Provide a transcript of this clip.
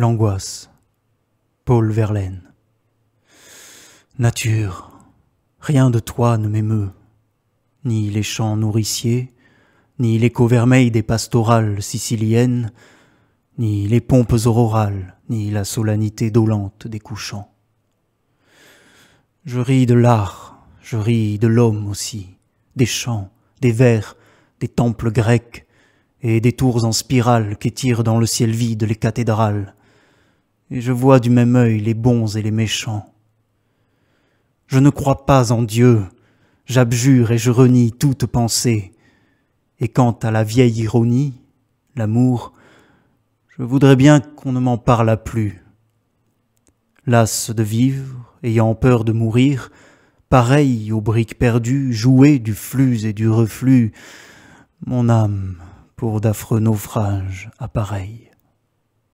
L'angoisse. Paul Verlaine. Nature, rien de toi ne m'émeut, ni les chants nourriciers, ni l'écho vermeil des pastorales siciliennes, ni les pompes aurorales, ni la solennité dolente des couchants. Je ris de l'art, je ris de l'homme aussi, des chants, des vers, des temples grecs, et des tours en spirale qu'étirent dans le ciel vide les cathédrales, et je vois du même œil les bons et les méchants. Je ne crois pas en Dieu, j'abjure et je renie toute pensée. Et quant à la vieille ironie, l'amour, je voudrais bien qu'on ne m'en parlât plus. Lasse de vivre, ayant peur de mourir, pareil aux briques perdues, jouées du flux et du reflux, mon âme, pour d'affreux naufrages, appareille.